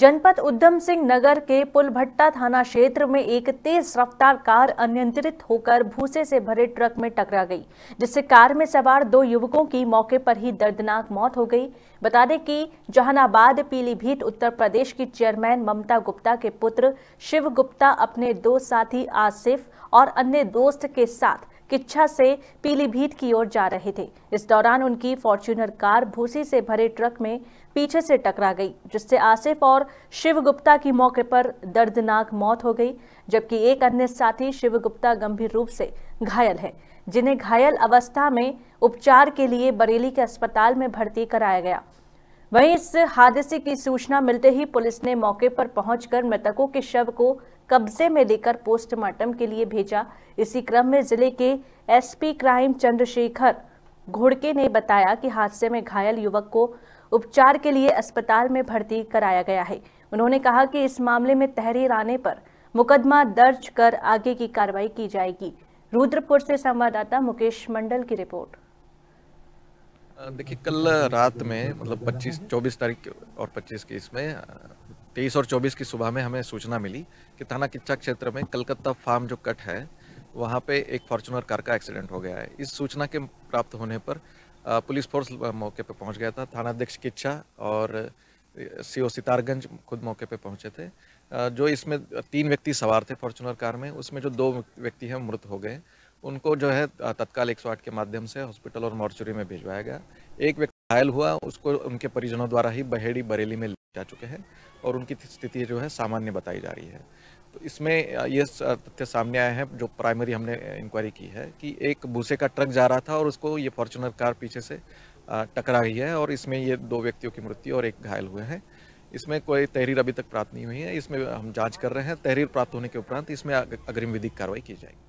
जनपद उद्धम सिंह नगर के पुलभट्टा थाना क्षेत्र में एक तेज रफ्तार कार अनियंत्रित होकर भूसे से भरे ट्रक में टकरा गई जिससे कार में सवार दो युवकों की मौके पर ही दर्दनाक मौत हो गई बता दें कि जहानाबाद पीलीभीत उत्तर प्रदेश की चेयरमैन ममता गुप्ता के पुत्र शिव गुप्ता अपने दो साथी आसिफ और अन्य दोस्त के साथ किच्छा से पीलीभीत की ओर जा रहे थे इस दौरान उनकी फॉर्च्यूनर कार भूसी से भरे ट्रक में पीछे से टकरा गई जिससे आसिफ और शिव गुप्ता की मौके पर दर्दनाक मौत हो गई जबकि एक अन्य साथी शिव गुप्ता गंभीर रूप से घायल है जिन्हें घायल अवस्था में उपचार के लिए बरेली के अस्पताल में भर्ती कराया गया वहीं इस हादसे की सूचना मिलते ही पुलिस ने मौके पर पहुंचकर मृतकों के शव को कब्जे में लेकर पोस्टमार्टम के लिए भेजा इसी क्रम में जिले के एसपी क्राइम चंद्रशेखर घोड़के ने बताया कि हादसे में घायल युवक को उपचार के लिए अस्पताल में भर्ती कराया गया है उन्होंने कहा कि इस मामले में तहरीर आने पर मुकदमा दर्ज कर आगे की कार्रवाई की जाएगी रुद्रपुर से संवाददाता मुकेश मंडल की रिपोर्ट देखिए कल रात में मतलब 25 24 तारीख और 25 की इसमें तेईस और 24 की सुबह में हमें सूचना मिली कि थाना किच्चा क्षेत्र में कलकत्ता फार्म जो कट है वहाँ पे एक फॉर्चुनर कार का एक्सीडेंट हो गया है इस सूचना के प्राप्त होने पर पुलिस फोर्स मौके पर पहुँच गया था थानाध्यक्ष किच्छा और सी ओ सितारगंज खुद मौके पर पहुँचे थे जो इसमें तीन व्यक्ति सवार थे फॉर्चुनर कार में उसमें जो दो व्यक्ति हैं मृत हो गए उनको जो है तत्काल एक के माध्यम से हॉस्पिटल और मॉर्चुरी में भिजवाया गया एक व्यक्ति घायल हुआ उसको उनके परिजनों द्वारा ही बहेड़ी बरेली में ले जा चुके हैं और उनकी स्थिति जो है सामान्य बताई जा रही है तो इसमें ये तथ्य सामने आए हैं जो प्राइमरी हमने इंक्वायरी की है कि एक भूसे का ट्रक जा रहा था और उसको ये फॉर्चुनर कार पीछे से टकरा गई है और इसमें ये दो व्यक्तियों की मृत्यु और एक घायल हुए हैं इसमें कोई तहरीर अभी तक प्राप्त नहीं हुई है इसमें हम जांच कर रहे हैं तहरीर प्राप्त होने के उपरांत इसमें अग्रिम विधिक कार्रवाई की जाएगी